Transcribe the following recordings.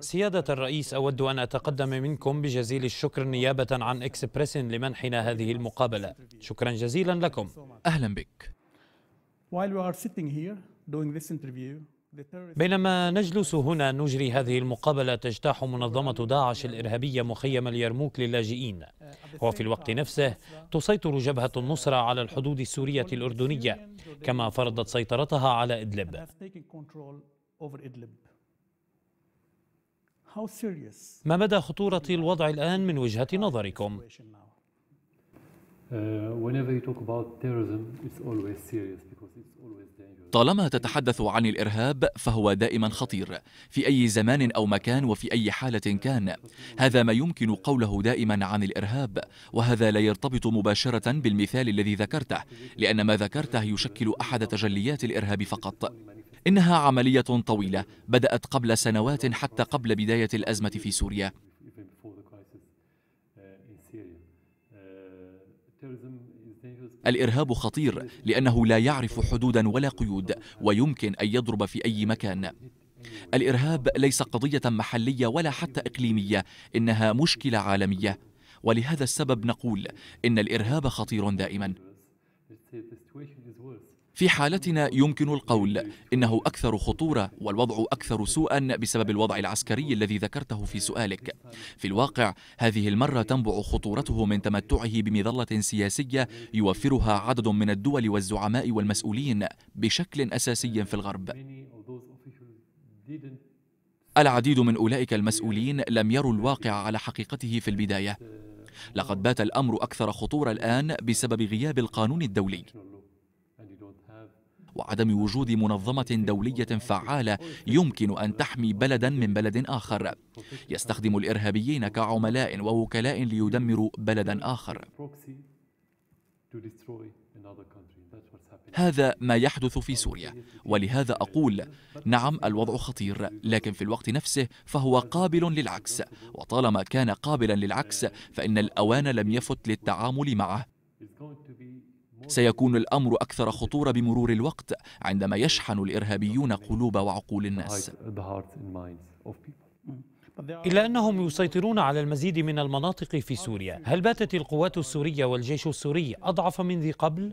سيادة الرئيس أود أن أتقدم منكم بجزيل الشكر نيابة عن إكسبريس لمنحنا هذه المقابلة شكرا جزيلا لكم أهلا بك بينما نجلس هنا نجري هذه المقابلة تجتاح منظمة داعش الإرهابية مخيم اليرموك للاجئين وفي الوقت نفسه تسيطر جبهة النصرة على الحدود السورية الأردنية كما فرضت سيطرتها على إدلب ما مدى خطورة الوضع الآن من وجهة نظركم؟ uh, طالما تتحدث عن الإرهاب فهو دائما خطير في أي زمان أو مكان وفي أي حالة كان هذا ما يمكن قوله دائما عن الإرهاب وهذا لا يرتبط مباشرة بالمثال الذي ذكرته لأن ما ذكرته يشكل أحد تجليات الإرهاب فقط إنها عملية طويلة بدأت قبل سنوات حتى قبل بداية الأزمة في سوريا الإرهاب خطير لأنه لا يعرف حدودا ولا قيود ويمكن أن يضرب في أي مكان الإرهاب ليس قضية محلية ولا حتى إقليمية إنها مشكلة عالمية ولهذا السبب نقول إن الإرهاب خطير دائماً في حالتنا يمكن القول إنه أكثر خطورة والوضع أكثر سوءا بسبب الوضع العسكري الذي ذكرته في سؤالك في الواقع هذه المرة تنبع خطورته من تمتعه بمظلة سياسية يوفرها عدد من الدول والزعماء والمسؤولين بشكل أساسي في الغرب العديد من أولئك المسؤولين لم يروا الواقع على حقيقته في البداية لقد بات الأمر أكثر خطورة الآن بسبب غياب القانون الدولي وعدم وجود منظمة دولية فعالة يمكن أن تحمي بلدا من بلد آخر يستخدم الإرهابيين كعملاء ووكلاء ليدمروا بلدا آخر هذا ما يحدث في سوريا ولهذا أقول نعم الوضع خطير لكن في الوقت نفسه فهو قابل للعكس وطالما كان قابلا للعكس فإن الأوان لم يفت للتعامل معه سيكون الامر اكثر خطوره بمرور الوقت عندما يشحن الارهابيون قلوب وعقول الناس إلا أنهم يسيطرون على المزيد من المناطق في سوريا هل باتت القوات السورية والجيش السوري أضعف من ذي قبل؟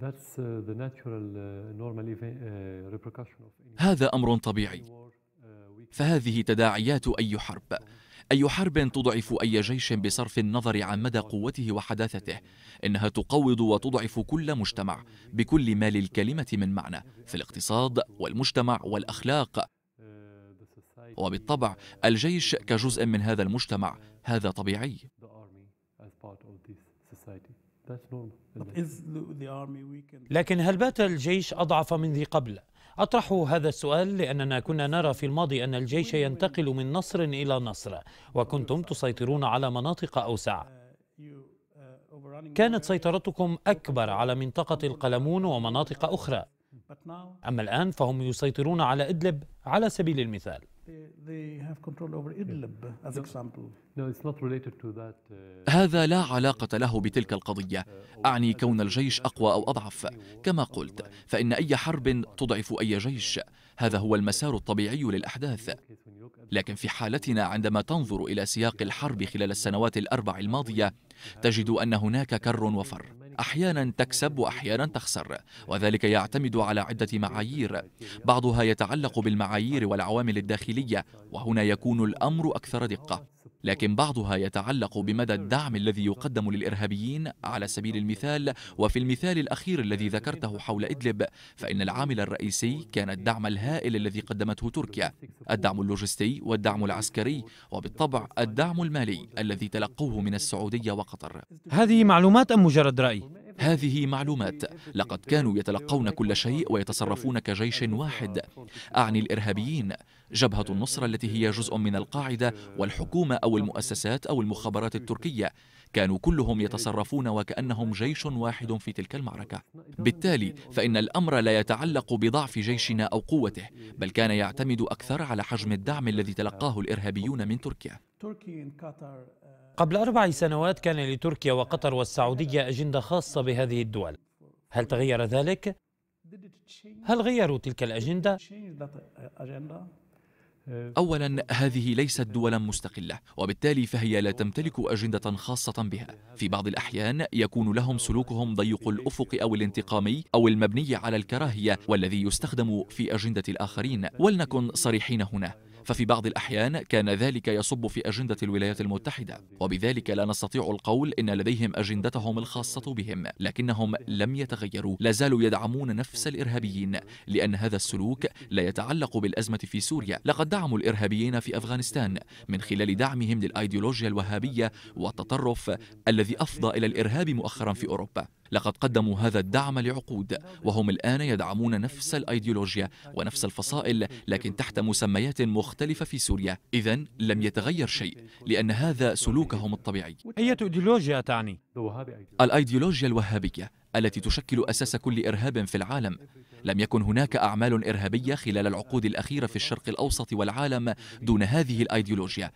uh, uh, uh, هذا أمر طبيعي فهذه تداعيات أي حرب أي حرب تضعف أي جيش بصرف النظر عن مدى قوته وحداثته إنها تقوض وتضعف كل مجتمع بكل ما للكلمة من معنى في الاقتصاد والمجتمع والأخلاق وبالطبع الجيش كجزء من هذا المجتمع هذا طبيعي لكن هل بات الجيش أضعف من ذي قبل؟ أطرح هذا السؤال لأننا كنا نرى في الماضي أن الجيش ينتقل من نصر إلى نصر وكنتم تسيطرون على مناطق أوسع كانت سيطرتكم أكبر على منطقة القلمون ومناطق أخرى أما الآن فهم يسيطرون على إدلب على سبيل المثال Uh, هذا لا علاقة له بتلك القضية uh, أعني كون الجيش أقوى أو أضعف كما قلت فإن أي حرب تضعف أي جيش هذا هو المسار الطبيعي للأحداث لكن في حالتنا عندما تنظر إلى سياق الحرب خلال السنوات الأربع الماضية تجد أن هناك كر وفر أحيانا تكسب وأحيانا تخسر وذلك يعتمد على عدة معايير بعضها يتعلق بالمعايير والعوامل الداخلية وهنا يكون الأمر أكثر دقة لكن بعضها يتعلق بمدى الدعم الذي يقدم للإرهابيين على سبيل المثال وفي المثال الأخير الذي ذكرته حول إدلب فإن العامل الرئيسي كان الدعم الهائل الذي قدمته تركيا الدعم اللوجستي والدعم العسكري وبالطبع الدعم المالي الذي تلقوه من السعودية وقطر هذه معلومات أم مجرد رأي؟ هذه معلومات لقد كانوا يتلقون كل شيء ويتصرفون كجيش واحد أعني الإرهابيين جبهة النصرة التي هي جزء من القاعدة والحكومة أو المؤسسات أو المخابرات التركية كانوا كلهم يتصرفون وكأنهم جيش واحد في تلك المعركة بالتالي فإن الأمر لا يتعلق بضعف جيشنا أو قوته بل كان يعتمد أكثر على حجم الدعم الذي تلقاه الإرهابيون من تركيا آه، قبل أربع سنوات كان لتركيا وقطر والسعودية أجندة خاصة بهذه الدول هل تغير ذلك؟ هل غيروا تلك الأجندة؟ اولا هذه ليست دولا مستقله وبالتالي فهي لا تمتلك اجنده خاصه بها في بعض الاحيان يكون لهم سلوكهم ضيق الافق او الانتقامي او المبني على الكراهيه والذي يستخدم في اجنده الاخرين ولنكن صريحين هنا ففي بعض الأحيان كان ذلك يصب في أجندة الولايات المتحدة وبذلك لا نستطيع القول إن لديهم أجندتهم الخاصة بهم لكنهم لم يتغيروا لا زالوا يدعمون نفس الإرهابيين لأن هذا السلوك لا يتعلق بالأزمة في سوريا لقد دعموا الإرهابيين في أفغانستان من خلال دعمهم للأيديولوجيا الوهابية والتطرف الذي أفضى إلى الإرهاب مؤخرا في أوروبا لقد قدموا هذا الدعم لعقود وهم الآن يدعمون نفس الأيديولوجيا ونفس الفصائل لكن تحت مسميات مختلفة في سوريا إذا لم يتغير شيء لأن هذا سلوكهم الطبيعي أية أيديولوجيا تعني؟ الأيديولوجيا الوهابية التي تشكل أساس كل إرهاب في العالم لم يكن هناك أعمال إرهابية خلال العقود الأخيرة في الشرق الأوسط والعالم دون هذه الأيديولوجيا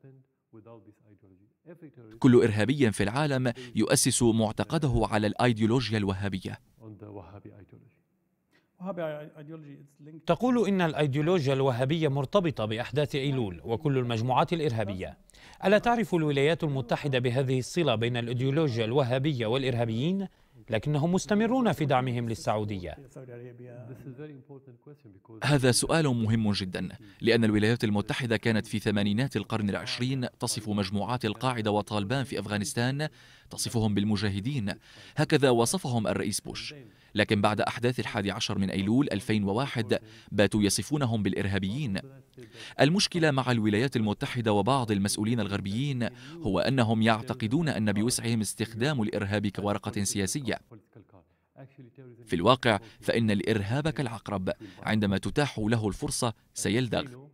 كل إرهابي في العالم يؤسس معتقده على الأيديولوجيا الوهابية تقول إن الأيديولوجيا الوهابية مرتبطة بأحداث أيلول وكل المجموعات الإرهابية ألا تعرف الولايات المتحدة بهذه الصلة بين الأيديولوجيا الوهابية والإرهابيين؟ لكنهم مستمرون في دعمهم للسعودية هذا سؤال مهم جدا لأن الولايات المتحدة كانت في ثمانينات القرن العشرين تصف مجموعات القاعدة وطالبان في أفغانستان تصفهم بالمجاهدين هكذا وصفهم الرئيس بوش لكن بعد أحداث الحادي عشر من أيلول 2001 باتوا يصفونهم بالإرهابيين المشكلة مع الولايات المتحدة وبعض المسؤولين الغربيين هو أنهم يعتقدون أن بوسعهم استخدام الإرهاب كورقة سياسية في الواقع فإن الإرهاب كالعقرب عندما تتاح له الفرصة سيلدغ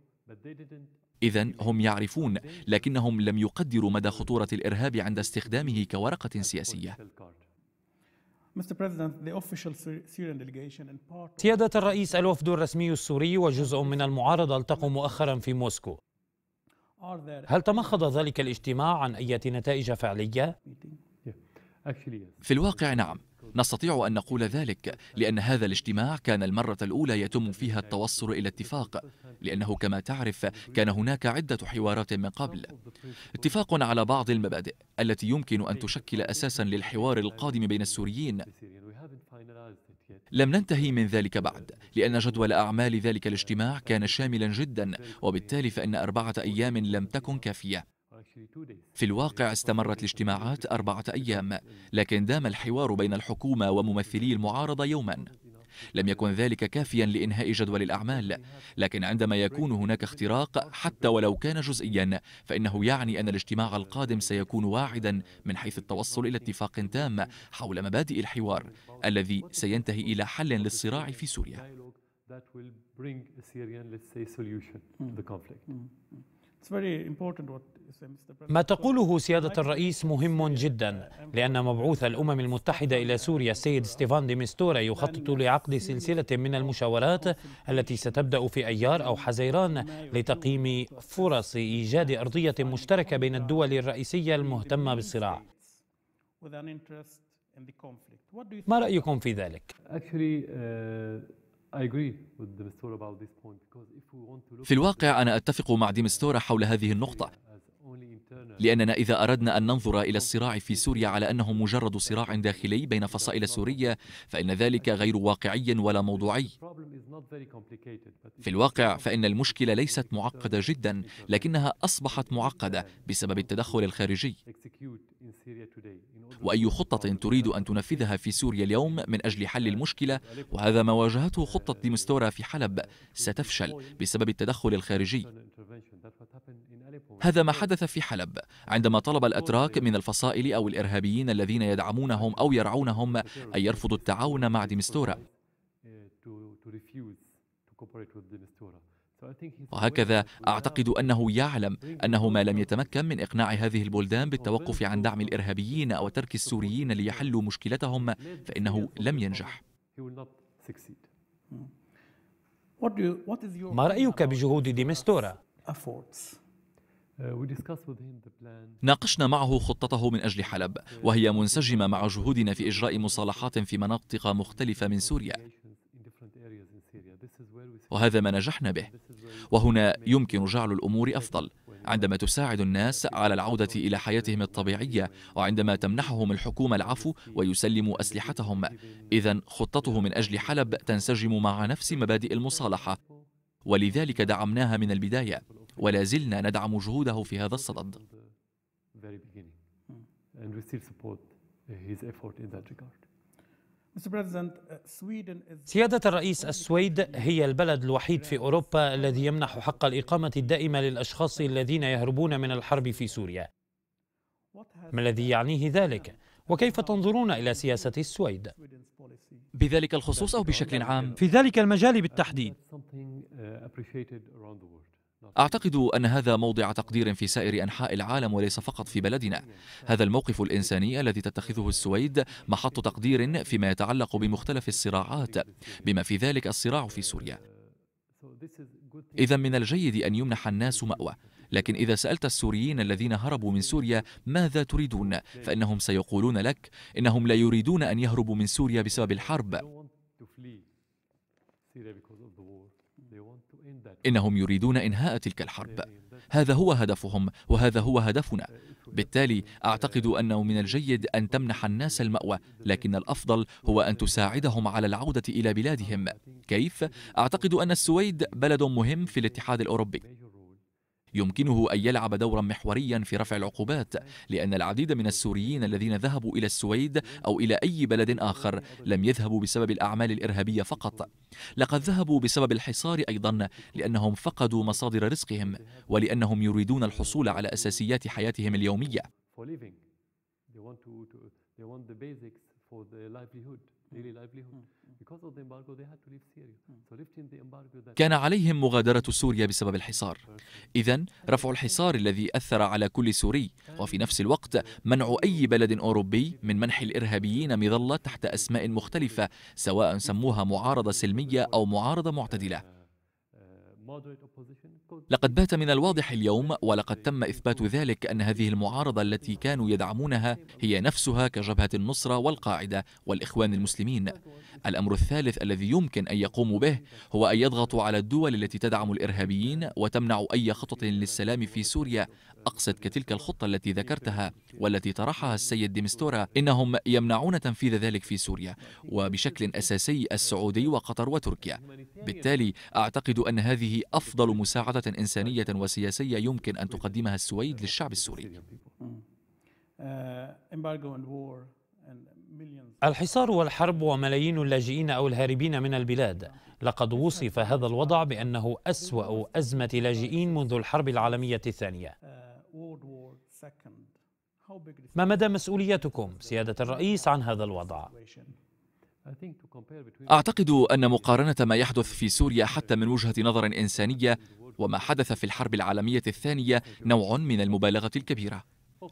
إذا هم يعرفون لكنهم لم يقدروا مدى خطورة الإرهاب عند استخدامه كورقة سياسية سيادة الرئيس الوفد الرسمي السوري وجزء من المعارضة التقوا مؤخرا في موسكو هل تمخض ذلك الاجتماع عن أي نتائج فعلية؟ في الواقع نعم نستطيع أن نقول ذلك لأن هذا الاجتماع كان المرة الأولى يتم فيها التوصل إلى اتفاق لأنه كما تعرف كان هناك عدة حوارات من قبل اتفاق على بعض المبادئ التي يمكن أن تشكل أساسا للحوار القادم بين السوريين لم ننتهي من ذلك بعد لأن جدول أعمال ذلك الاجتماع كان شاملا جدا وبالتالي فإن أربعة أيام لم تكن كافية في الواقع استمرت الاجتماعات أربعة أيام لكن دام الحوار بين الحكومة وممثلي المعارضة يوما لم يكن ذلك كافيا لإنهاء جدول الأعمال لكن عندما يكون هناك اختراق حتى ولو كان جزئيا فإنه يعني أن الاجتماع القادم سيكون واعدا من حيث التوصل إلى اتفاق تام حول مبادئ الحوار الذي سينتهي إلى حل للصراع في سوريا. that will bring a Syrian, let's say, solution mm. to the conflict. Mm. mm, mm. ما تقوله سيادة الرئيس مهم جدا لأن مبعوث الأمم المتحدة إلى سوريا السيد ستيفان دي ميستورا يخطط لعقد سلسلة من المشاورات التي ستبدأ في أيار أو حزيران لتقييم فرص إيجاد أرضية مشتركة بين الدول الرئيسية المهتمة بالصراع ما رأيكم في ذلك؟ uh, في الواقع أنا أتفق مع ديمستورا حول هذه النقطة لأننا إذا أردنا أن ننظر إلى الصراع في سوريا على أنه مجرد صراع داخلي بين فصائل سورية فإن ذلك غير واقعي ولا موضوعي في الواقع فإن المشكلة ليست معقدة جدا لكنها أصبحت معقدة بسبب التدخل الخارجي وأي خطة تريد أن تنفذها في سوريا اليوم من أجل حل المشكلة وهذا ما واجهته خطة ديمستورا في حلب ستفشل بسبب التدخل الخارجي هذا ما حدث في حلب عندما طلب الأتراك من الفصائل أو الإرهابيين الذين يدعمونهم أو يرعونهم أن يرفضوا التعاون مع ديمستورا وهكذا أعتقد أنه يعلم أنه ما لم يتمكن من إقناع هذه البلدان بالتوقف عن دعم الإرهابيين أو ترك السوريين ليحلوا مشكلتهم فإنه لم ينجح ما رأيك بجهود ديمستورا؟ ناقشنا معه خطته من أجل حلب وهي منسجمة مع جهودنا في إجراء مصالحات في مناطق مختلفة من سوريا وهذا ما نجحنا به وهنا يمكن جعل الامور افضل عندما تساعد الناس على العوده الى حياتهم الطبيعيه وعندما تمنحهم الحكومه العفو ويسلموا اسلحتهم اذا خطته من اجل حلب تنسجم مع نفس مبادئ المصالحه ولذلك دعمناها من البدايه ولا زلنا ندعم جهوده في هذا الصدد and we still support his effort in that regard. Uh, سيادة الرئيس السويد هي البلد الوحيد في أوروبا الذي يمنح حق الإقامة الدائمة للأشخاص الذين يهربون من الحرب في سوريا ما الذي يعنيه ذلك؟ وكيف تنظرون إلى سياسة السويد؟ بذلك الخصوص أو بشكل عام؟ في ذلك المجال بالتحديد أعتقد أن هذا موضع تقدير في سائر أنحاء العالم وليس فقط في بلدنا هذا الموقف الإنساني الذي تتخذه السويد محط تقدير فيما يتعلق بمختلف الصراعات بما في ذلك الصراع في سوريا إذا من الجيد أن يمنح الناس مأوى لكن إذا سألت السوريين الذين هربوا من سوريا ماذا تريدون فإنهم سيقولون لك إنهم لا يريدون أن يهربوا من سوريا بسبب الحرب إنهم يريدون إنهاء تلك الحرب هذا هو هدفهم وهذا هو هدفنا بالتالي أعتقد أنه من الجيد أن تمنح الناس المأوى لكن الأفضل هو أن تساعدهم على العودة إلى بلادهم كيف؟ أعتقد أن السويد بلد مهم في الاتحاد الأوروبي يمكنه أن يلعب دورا محوريا في رفع العقوبات لأن العديد من السوريين الذين ذهبوا إلى السويد أو إلى أي بلد آخر لم يذهبوا بسبب الأعمال الإرهابية فقط لقد ذهبوا بسبب الحصار أيضا لأنهم فقدوا مصادر رزقهم ولأنهم يريدون الحصول على أساسيات حياتهم اليومية They want the basics for livelihood, daily livelihood. Hmm. Hmm. كان عليهم مغادرة سوريا بسبب الحصار إذا رفع الحصار الذي أثر على كل سوري وفي نفس الوقت منع أي بلد أوروبي من منح الإرهابيين مظلة تحت أسماء مختلفة سواء سموها معارضة سلمية أو معارضة معتدلة uh, uh, لقد بات من الواضح اليوم ولقد تم إثبات ذلك أن هذه المعارضة التي كانوا يدعمونها هي نفسها كجبهة النصرة والقاعدة والإخوان المسلمين الأمر الثالث الذي يمكن أن يقوموا به هو أن يضغطوا على الدول التي تدعم الإرهابيين وتمنع أي خطط للسلام في سوريا أقصد كتلك الخطة التي ذكرتها والتي طرحها السيد ديمستورا إنهم يمنعون تنفيذ ذلك في سوريا وبشكل أساسي السعودي وقطر وتركيا بالتالي أعتقد أن هذه أفضل مساعدة إنسانية وسياسية يمكن أن تقدمها السويد للشعب السوري الحصار والحرب وملايين اللاجئين أو الهاربين من البلاد لقد وصف هذا الوضع بأنه أسوأ أزمة لاجئين منذ الحرب العالمية الثانية ما مدى مسؤوليتكم سيادة الرئيس عن هذا الوضع؟ أعتقد أن مقارنة ما يحدث في سوريا حتى من وجهة نظر إنسانية وما حدث في الحرب العالمية الثانية نوع من المبالغة الكبيرة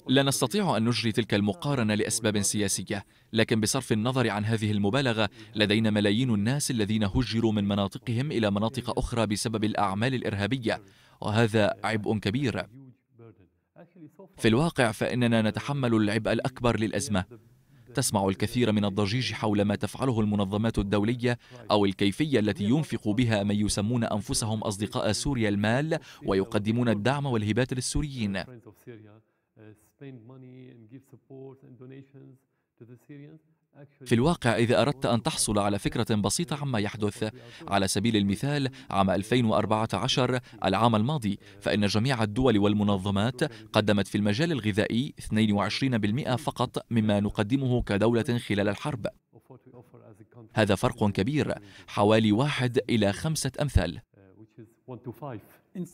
لا نستطيع أن نجري تلك المقارنة لأسباب سياسية لكن بصرف النظر عن هذه المبالغة لدينا ملايين الناس الذين هجروا من مناطقهم إلى مناطق أخرى بسبب الأعمال الإرهابية وهذا عبء كبير في الواقع فإننا نتحمل العبء الأكبر للأزمة تسمع الكثير من الضجيج حول ما تفعله المنظمات الدولية أو الكيفية التي ينفق بها من يسمون أنفسهم أصدقاء سوريا المال ويقدمون الدعم والهبات للسوريين uh, spend money and give support and donations to the Syrians. في الواقع إذا أردت أن تحصل على فكرة بسيطة عما يحدث على سبيل المثال عام 2014 العام الماضي فإن جميع الدول والمنظمات قدمت في المجال الغذائي 22% فقط مما نقدمه كدولة خلال الحرب هذا فرق كبير حوالي واحد إلى خمسة أمثال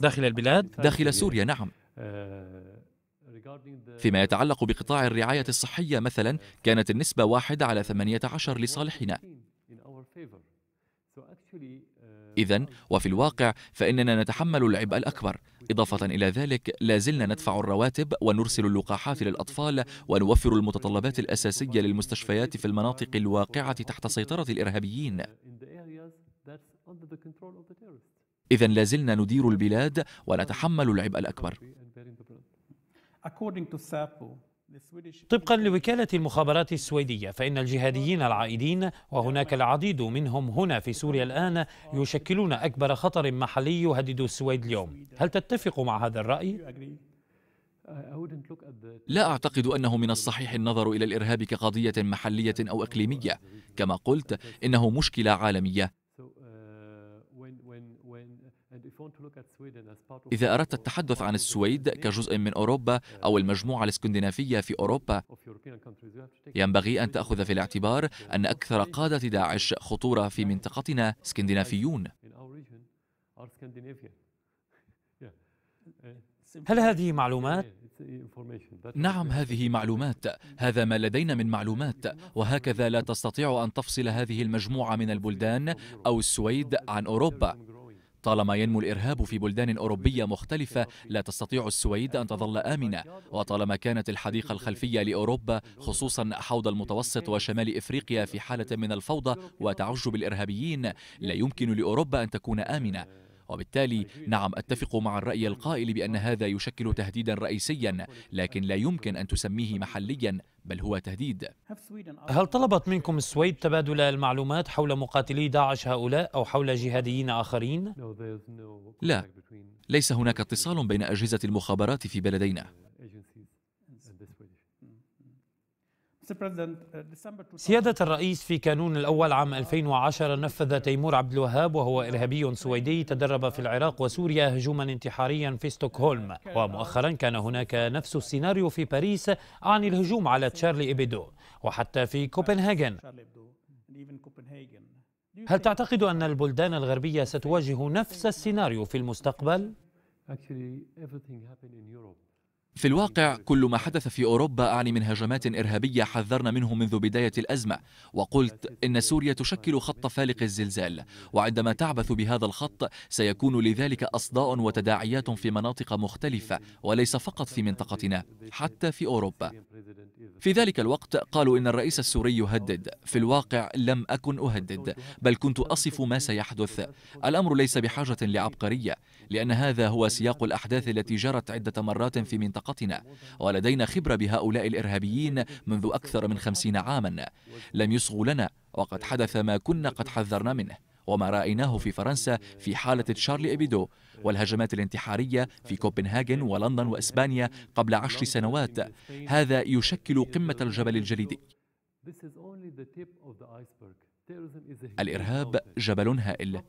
داخل البلاد؟ داخل سوريا نعم آه، فيما يتعلق بقطاع الرعاية الصحية مثلا كانت النسبة واحد على 18 لصالحنا إذا وفي الواقع فإننا نتحمل العبء الأكبر إضافة إلى ذلك لا زلنا ندفع الرواتب ونرسل اللقاحات للأطفال ونوفر المتطلبات الأساسية للمستشفيات في المناطق الواقعة تحت سيطرة الإرهابيين إذا لازلنا ندير البلاد ونتحمل العبء الأكبر طبقا لوكالة المخابرات السويدية فإن الجهاديين العائدين وهناك العديد منهم هنا في سوريا الآن يشكلون أكبر خطر محلي يهدد السويد اليوم هل تتفق مع هذا الرأي؟ لا أعتقد أنه من الصحيح النظر إلى الإرهاب كقضية محلية أو إقليمية كما قلت إنه مشكلة عالمية إذا أردت التحدث عن السويد كجزء من أوروبا أو المجموعة الاسكندنافية في أوروبا ينبغي أن تأخذ في الاعتبار أن أكثر قادة داعش خطورة في منطقتنا اسكندنافيون هل هذه معلومات؟ نعم هذه معلومات هذا ما لدينا من معلومات وهكذا لا تستطيع أن تفصل هذه المجموعة من البلدان أو السويد عن أوروبا طالما ينمو الإرهاب في بلدان أوروبية مختلفة لا تستطيع السويد أن تظل آمنة وطالما كانت الحديقة الخلفية لأوروبا خصوصا حوض المتوسط وشمال إفريقيا في حالة من الفوضى وتعج بالإرهابيين لا يمكن لأوروبا أن تكون آمنة وبالتالي نعم أتفق مع الرأي القائل بأن هذا يشكل تهديدا رئيسيا لكن لا يمكن أن تسميه محليا بل هو تهديد هل طلبت منكم السويد تبادل المعلومات حول مقاتلي داعش هؤلاء أو حول جهاديين آخرين؟ لا ليس هناك اتصال بين أجهزة المخابرات في بلدينا Uh, سيادة الرئيس في كانون الأول عام 2010 نفذ تيمور عبد الوهاب وهو إرهابي سويدي تدرب في العراق وسوريا هجوما انتحاريا في ستوكهولم ومؤخرا كان هناك نفس السيناريو في باريس عن الهجوم على تشارلي إبيدو وحتى في كوبنهاجن هل تعتقد أن البلدان الغربية ستواجه نفس السيناريو في المستقبل؟ في الواقع كل ما حدث في أوروبا أعني من هجمات إرهابية حذرنا منه منذ بداية الأزمة وقلت إن سوريا تشكل خط فالق الزلزال وعندما تعبث بهذا الخط سيكون لذلك أصداء وتداعيات في مناطق مختلفة وليس فقط في منطقتنا حتى في أوروبا في ذلك الوقت قالوا إن الرئيس السوري يهدد في الواقع لم أكن أهدد بل كنت أصف ما سيحدث الأمر ليس بحاجة لعبقرية لأن هذا هو سياق الأحداث التي جرت عدة مرات في منطقتنا ولدينا خبرة بهؤلاء الإرهابيين منذ أكثر من خمسين عاما لم يصغوا لنا وقد حدث ما كنا قد حذرنا منه وما رأيناه في فرنسا في حالة تشارلي إبيدو والهجمات الانتحارية في كوبنهاجن ولندن وإسبانيا قبل عشر سنوات هذا يشكل قمة الجبل الجليدي الإرهاب جبل هائل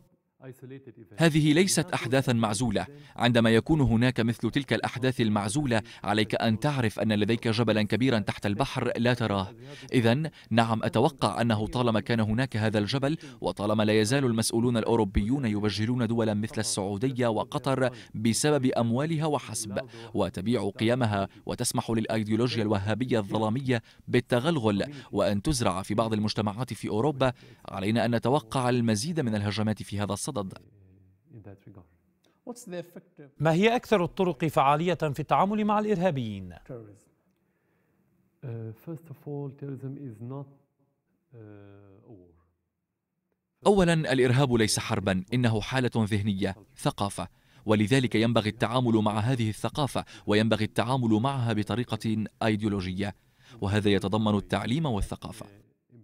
هذه ليست احداثا معزوله عندما يكون هناك مثل تلك الاحداث المعزوله عليك ان تعرف ان لديك جبلا كبيرا تحت البحر لا تراه اذا نعم اتوقع انه طالما كان هناك هذا الجبل وطالما لا يزال المسؤولون الاوروبيون يبجلون دولا مثل السعوديه وقطر بسبب اموالها وحسب وتبيع قيمها وتسمح للايديولوجيا الوهابيه الظلاميه بالتغلغل وان تزرع في بعض المجتمعات في اوروبا علينا ان نتوقع المزيد من الهجمات في هذا الصدد الصدد ما هي أكثر الطرق فعالية في التعامل مع الإرهابيين؟ uh, uh, أولا الإرهاب ليس حربا إنه حالة ذهنية ثقافة ولذلك ينبغي التعامل مع هذه الثقافة وينبغي التعامل معها بطريقة أيديولوجية وهذا يتضمن التعليم والثقافة uh,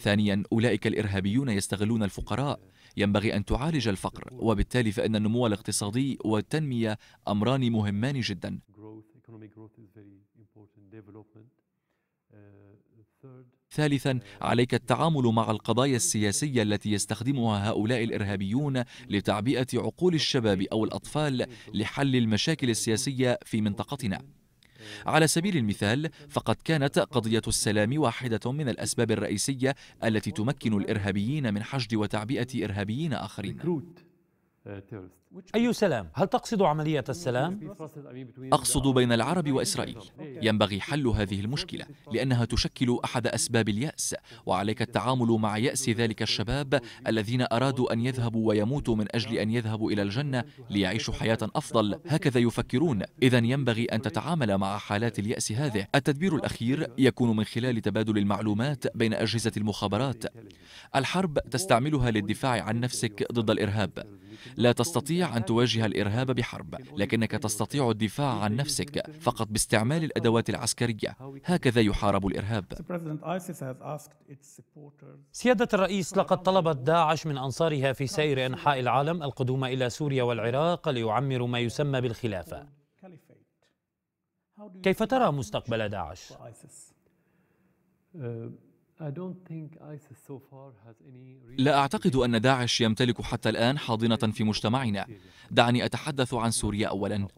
ثانيا أولئك الإرهابيون يستغلون الفقراء ينبغي أن تعالج الفقر وبالتالي فإن النمو الاقتصادي والتنمية أمران مهمان جدا ثالثا عليك التعامل مع القضايا السياسيه التي يستخدمها هؤلاء الارهابيون لتعبئه عقول الشباب او الاطفال لحل المشاكل السياسيه في منطقتنا على سبيل المثال فقد كانت قضية السلام واحدة من الأسباب الرئيسية التي تمكن الإرهابيين من حشد وتعبئة إرهابيين آخرين أي سلام؟ هل تقصد عملية السلام؟ أقصد بين العرب وإسرائيل ينبغي حل هذه المشكلة لأنها تشكل أحد أسباب اليأس وعليك التعامل مع يأس ذلك الشباب الذين أرادوا أن يذهبوا ويموتوا من أجل أن يذهبوا إلى الجنة ليعيشوا حياة أفضل هكذا يفكرون إذا ينبغي أن تتعامل مع حالات اليأس هذه التدبير الأخير يكون من خلال تبادل المعلومات بين أجهزة المخابرات الحرب تستعملها للدفاع عن نفسك ضد الإرهاب لا تستطيع أن تواجه الإرهاب بحرب لكنك تستطيع الدفاع عن نفسك فقط باستعمال الأدوات العسكرية هكذا يحارب الإرهاب سيادة الرئيس لقد طلبت داعش من أنصارها في سائر أنحاء العالم القدوم إلى سوريا والعراق ليعمروا ما يسمى بالخلافة كيف ترى مستقبل داعش؟ لا أعتقد أن داعش يمتلك حتى الآن حاضنة في مجتمعنا دعني أتحدث عن سوريا أولا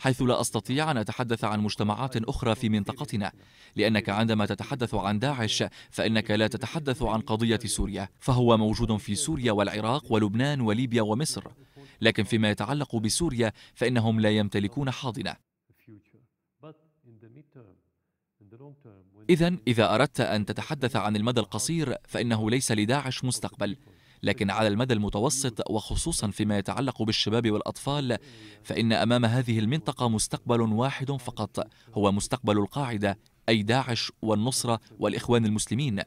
حيث لا أستطيع أن أتحدث عن مجتمعات أخرى في منطقتنا لأنك عندما تتحدث عن داعش فإنك لا تتحدث عن قضية سوريا فهو موجود في سوريا والعراق ولبنان وليبيا ومصر لكن فيما يتعلق بسوريا فإنهم لا يمتلكون حاضنة إذا إذا أردت أن تتحدث عن المدى القصير فإنه ليس لداعش مستقبل لكن على المدى المتوسط وخصوصا فيما يتعلق بالشباب والأطفال فإن أمام هذه المنطقة مستقبل واحد فقط هو مستقبل القاعدة أي داعش والنصرة والإخوان المسلمين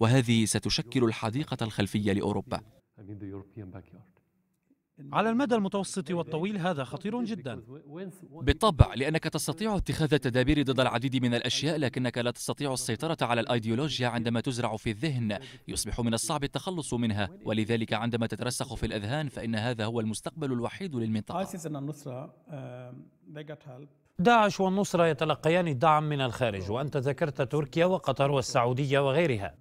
وهذه ستشكل الحديقة الخلفية لأوروبا على المدى المتوسط والطويل هذا خطير جدا بالطبع لأنك تستطيع اتخاذ التدابير ضد العديد من الأشياء لكنك لا تستطيع السيطرة على الأيديولوجيا عندما تزرع في الذهن يصبح من الصعب التخلص منها ولذلك عندما تترسخ في الأذهان فإن هذا هو المستقبل الوحيد للمنطقة آه، داعش والنصرة يتلقيان الدعم من الخارج وأنت ذكرت تركيا وقطر والسعودية وغيرها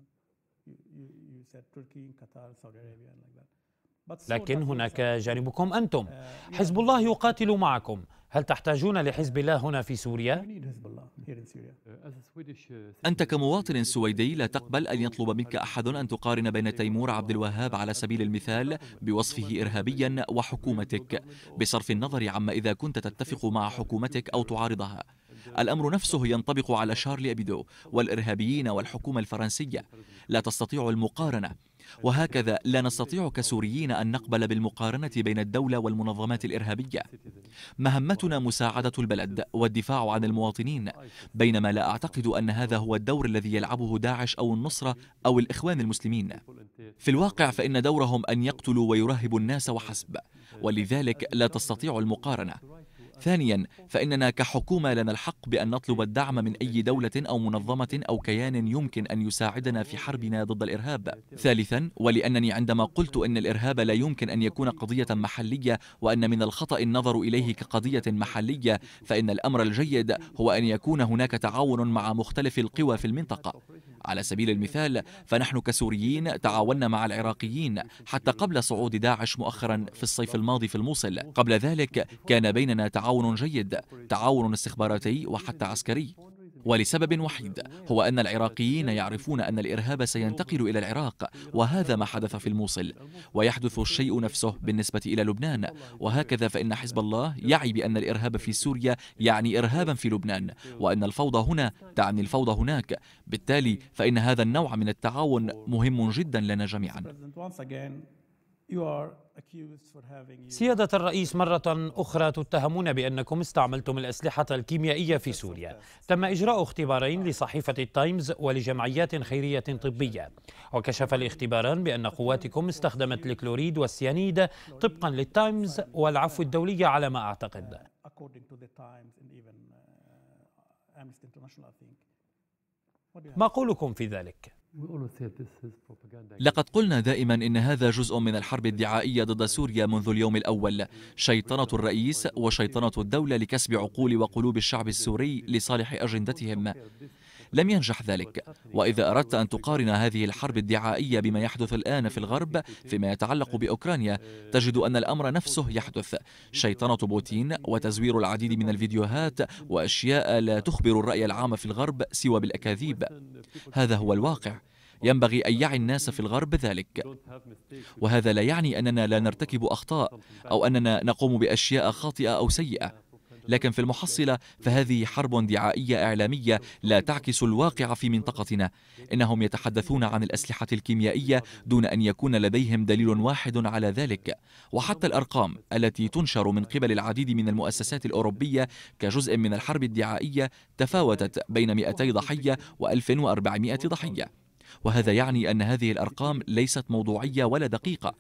لكن هناك جانبكم أنتم آه، حزب الله يقاتل معكم هل تحتاجون لحزب الله هنا في سوريا؟ uh, uh, أنت كمواطن سويدي لا تقبل أن يطلب منك أحد أن تقارن بين تيمور عبد الوهاب على سبيل المثال بوصفه إرهابيا وحكومتك بصرف النظر عما إذا كنت تتفق مع حكومتك أو تعارضها uh, الأمر نفسه ينطبق على شارلي أبيدو والإرهابيين والحكومة الفرنسية لا تستطيع المقارنة وهكذا لا نستطيع كسوريين أن نقبل بالمقارنة بين الدولة والمنظمات الإرهابية مهمتنا مساعدة البلد والدفاع عن المواطنين بينما لا أعتقد أن هذا هو الدور الذي يلعبه داعش أو النصرة أو الإخوان المسلمين في الواقع فإن دورهم أن يقتلوا ويرهبوا الناس وحسب ولذلك لا تستطيع المقارنة ثانيا فإننا كحكومة لنا الحق بأن نطلب الدعم من أي دولة أو منظمة أو كيان يمكن أن يساعدنا في حربنا ضد الإرهاب ثالثا ولأنني عندما قلت أن الإرهاب لا يمكن أن يكون قضية محلية وأن من الخطأ النظر إليه كقضية محلية فإن الأمر الجيد هو أن يكون هناك تعاون مع مختلف القوى في المنطقة على سبيل المثال فنحن كسوريين تعاوننا مع العراقيين حتى قبل صعود داعش مؤخرا في الصيف الماضي في الموصل قبل ذلك كان بيننا تعاون تعاون جيد تعاون استخباراتي وحتى عسكري ولسبب وحيد هو أن العراقيين يعرفون أن الإرهاب سينتقل إلى العراق وهذا ما حدث في الموصل ويحدث الشيء نفسه بالنسبة إلى لبنان وهكذا فإن حزب الله يعي بأن الإرهاب في سوريا يعني إرهابا في لبنان وأن الفوضى هنا تعني الفوضى هناك بالتالي فإن هذا النوع من التعاون مهم جدا لنا جميعا سيادة الرئيس مرة أخرى تتهمون بأنكم استعملتم الأسلحة الكيميائية في سوريا تم إجراء اختبارين لصحيفة التايمز ولجمعيات خيرية طبية وكشف الاختباران بأن قواتكم استخدمت الكلوريد والسيانيد طبقا للتايمز والعفو الدولي على ما أعتقد uh, uh, ما قولكم في ذلك؟ لقد قلنا دائما ان هذا جزء من الحرب الدعائيه ضد سوريا منذ اليوم الاول شيطنه الرئيس وشيطنه الدوله لكسب عقول وقلوب الشعب السوري لصالح اجندتهم لم ينجح ذلك وإذا أردت أن تقارن هذه الحرب الدعائية بما يحدث الآن في الغرب فيما يتعلق بأوكرانيا تجد أن الأمر نفسه يحدث شيطنة بوتين وتزوير العديد من الفيديوهات وأشياء لا تخبر الرأي العام في الغرب سوى بالأكاذيب هذا هو الواقع ينبغي أن يعي الناس في الغرب ذلك وهذا لا يعني أننا لا نرتكب أخطاء أو أننا نقوم بأشياء خاطئة أو سيئة لكن في المحصلة فهذه حرب دعائية إعلامية لا تعكس الواقع في منطقتنا إنهم يتحدثون عن الأسلحة الكيميائية دون أن يكون لديهم دليل واحد على ذلك وحتى الأرقام التي تنشر من قبل العديد من المؤسسات الأوروبية كجزء من الحرب الدعائية تفاوتت بين 200 ضحية و1400 ضحية وهذا يعني أن هذه الأرقام ليست موضوعية ولا دقيقة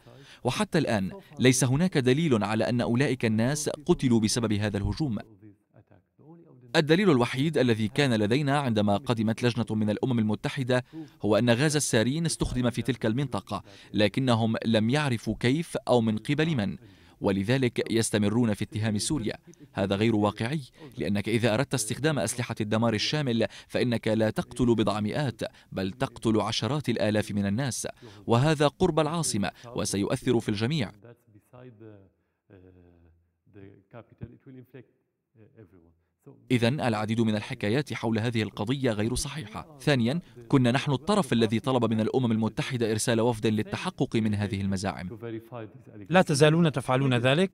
وحتى الآن ليس هناك دليل على أن أولئك الناس قتلوا بسبب هذا الهجوم الدليل الوحيد الذي كان لدينا عندما قدمت لجنة من الأمم المتحدة هو أن غاز السارين استخدم في تلك المنطقة لكنهم لم يعرفوا كيف أو من قبل من ولذلك يستمرون في اتهام سوريا هذا غير واقعي لأنك إذا أردت استخدام أسلحة الدمار الشامل فإنك لا تقتل بضع مئات بل تقتل عشرات الآلاف من الناس وهذا قرب العاصمة وسيؤثر في الجميع uh, uh, everyone. إذا العديد من الحكايات حول هذه القضية غير صحيحة. ثانيا، كنا نحن الطرف الذي طلب من الأمم المتحدة إرسال وفد للتحقق من هذه المزاعم. لا تزالون تفعلون ذلك؟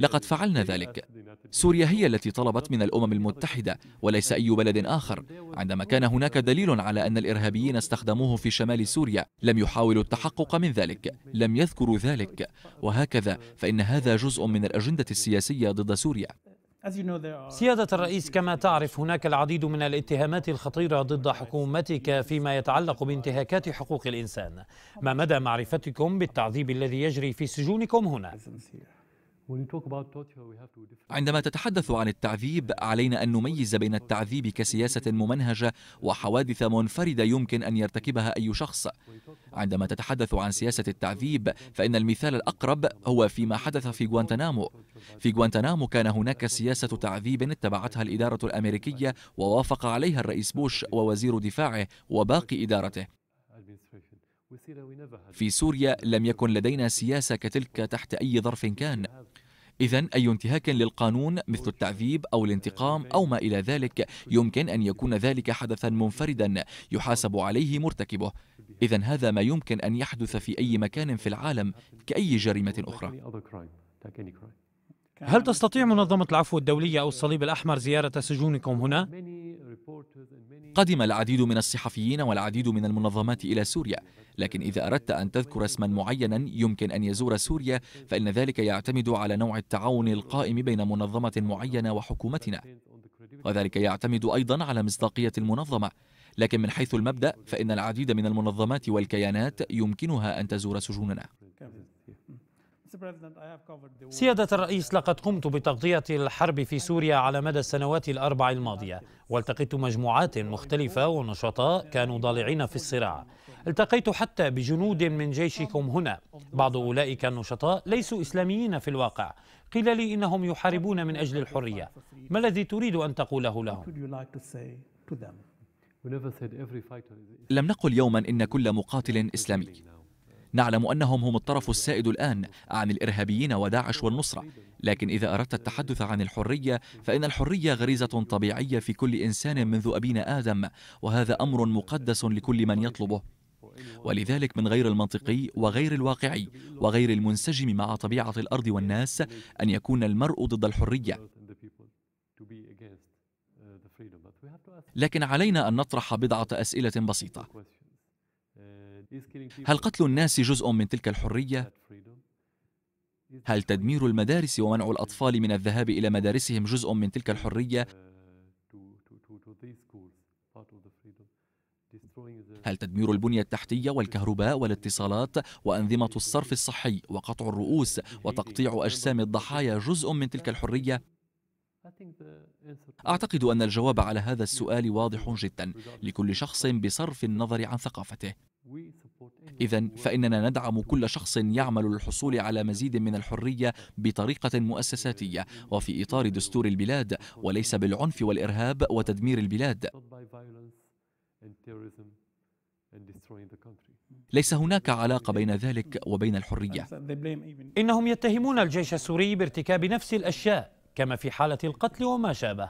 لقد فعلنا ذلك. سوريا هي التي طلبت من الأمم المتحدة وليس أي بلد آخر. عندما كان هناك دليل على أن الإرهابيين استخدموه في شمال سوريا، لم يحاولوا التحقق من ذلك، لم يذكروا ذلك، وهكذا فإن هذا جزء من الأجندة السياسية ضد سوريا. سيادة الرئيس كما تعرف هناك العديد من الاتهامات الخطيرة ضد حكومتك فيما يتعلق بانتهاكات حقوق الإنسان ما مدى معرفتكم بالتعذيب الذي يجري في سجونكم هنا؟ عندما تتحدث عن التعذيب علينا ان نميز بين التعذيب كسياسه ممنهجه وحوادث منفرده يمكن ان يرتكبها اي شخص عندما تتحدث عن سياسه التعذيب فان المثال الاقرب هو فيما حدث في غوانتنامو في غوانتنامو كان هناك سياسه تعذيب اتبعتها الاداره الامريكيه ووافق عليها الرئيس بوش ووزير دفاعه وباقي ادارته في سوريا لم يكن لدينا سياسه كتلك تحت اي ظرف كان إذا أي انتهاك للقانون مثل التعذيب أو الانتقام أو ما إلى ذلك يمكن أن يكون ذلك حدثا منفردا يحاسب عليه مرتكبه إذا هذا ما يمكن أن يحدث في أي مكان في العالم كأي جريمة أخرى هل تستطيع منظمة العفو الدولية أو الصليب الأحمر زيارة سجونكم هنا؟ قدم العديد من الصحفيين والعديد من المنظمات إلى سوريا لكن إذا أردت أن تذكر اسما معينا يمكن أن يزور سوريا فإن ذلك يعتمد على نوع التعاون القائم بين منظمة معينة وحكومتنا وذلك يعتمد أيضا على مصداقية المنظمة لكن من حيث المبدأ فإن العديد من المنظمات والكيانات يمكنها أن تزور سجوننا سيادة الرئيس لقد قمت بتغطية الحرب في سوريا على مدى السنوات الأربع الماضية والتقيت مجموعات مختلفة ونشطاء كانوا ضالعين في الصراع التقيت حتى بجنود من جيشكم هنا بعض أولئك النشطاء ليسوا إسلاميين في الواقع قيل لي إنهم يحاربون من أجل الحرية ما الذي تريد أن تقوله لهم؟ لم نقل يوما إن كل مقاتل إسلامي نعلم أنهم هم الطرف السائد الآن عن الإرهابيين وداعش والنصرة لكن إذا أردت التحدث عن الحرية فإن الحرية غريزة طبيعية في كل إنسان منذ أبينا آدم وهذا أمر مقدس لكل من يطلبه ولذلك من غير المنطقي وغير الواقعي وغير المنسجم مع طبيعة الأرض والناس أن يكون المرء ضد الحرية لكن علينا أن نطرح بضعة أسئلة بسيطة هل قتل الناس جزء من تلك الحريه هل تدمير المدارس ومنع الاطفال من الذهاب الى مدارسهم جزء من تلك الحريه هل تدمير البنية التحتية والكهرباء والاتصالات وأنظمة الصرف الصحي وقطع الرؤوس وتقطيع أجسام الضحايا جزء من تلك الحرية؟ أعتقد أن الجواب على هذا السؤال واضح جدا لكل شخص بصرف النظر عن ثقافته. إذا فإننا ندعم كل شخص يعمل للحصول على مزيد من الحرية بطريقة مؤسساتية وفي إطار دستور البلاد وليس بالعنف والإرهاب وتدمير البلاد ليس هناك علاقة بين ذلك وبين الحرية إنهم يتهمون الجيش السوري بارتكاب نفس الأشياء كما في حالة القتل وما شابه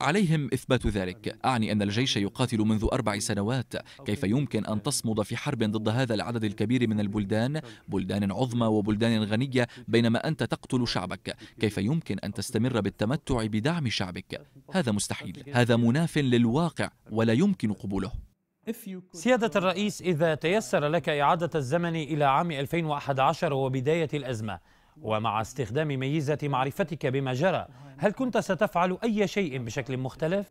عليهم إثبات ذلك أعني أن الجيش يقاتل منذ أربع سنوات كيف يمكن أن تصمد في حرب ضد هذا العدد الكبير من البلدان بلدان عظمى وبلدان غنية بينما أنت تقتل شعبك كيف يمكن أن تستمر بالتمتع بدعم شعبك هذا مستحيل هذا مناف للواقع ولا يمكن قبوله سيادة الرئيس إذا تيسر لك إعادة الزمن إلى عام 2011 وبداية الأزمة ومع استخدام ميزة معرفتك بما جرى هل كنت ستفعل أي شيء بشكل مختلف؟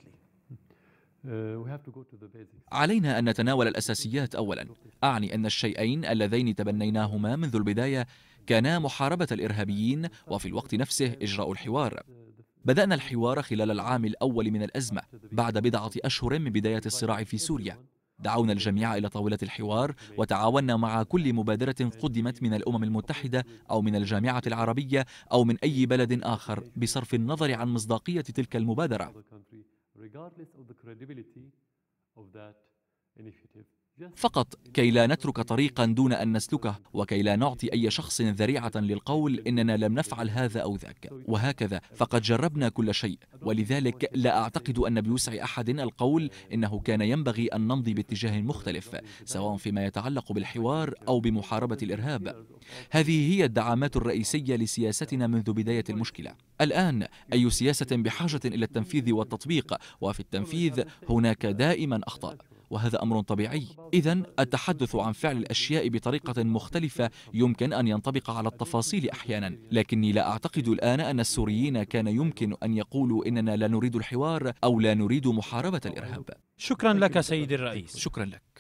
علينا أن نتناول الأساسيات أولا أعني أن الشيئين اللذين تبنيناهما منذ البداية كانا محاربة الإرهابيين وفي الوقت نفسه إجراء الحوار بدأنا الحوار خلال العام الأول من الأزمة بعد بضعة أشهر من بداية الصراع في سوريا دعونا الجميع إلى طاولة الحوار وتعاوننا مع كل مبادرة قدمت من الأمم المتحدة أو من الجامعة العربية أو من أي بلد آخر بصرف النظر عن مصداقية تلك المبادرة. regardless of the credibility of that initiative. فقط كي لا نترك طريقا دون أن نسلكه وكي لا نعطي أي شخص ذريعة للقول إننا لم نفعل هذا أو ذاك وهكذا فقد جربنا كل شيء ولذلك لا أعتقد أن بوسع أحد القول إنه كان ينبغي أن نمضي باتجاه مختلف سواء فيما يتعلق بالحوار أو بمحاربة الإرهاب هذه هي الدعامات الرئيسية لسياستنا منذ بداية المشكلة الآن أي سياسة بحاجة إلى التنفيذ والتطبيق وفي التنفيذ هناك دائما أخطاء وهذا أمر طبيعي إذا التحدث عن فعل الأشياء بطريقة مختلفة يمكن أن ينطبق على التفاصيل أحيانا لكني لا أعتقد الآن أن السوريين كان يمكن أن يقولوا إننا لا نريد الحوار أو لا نريد محاربة الإرهاب شكرا لك سيدي الرئيس شكرا لك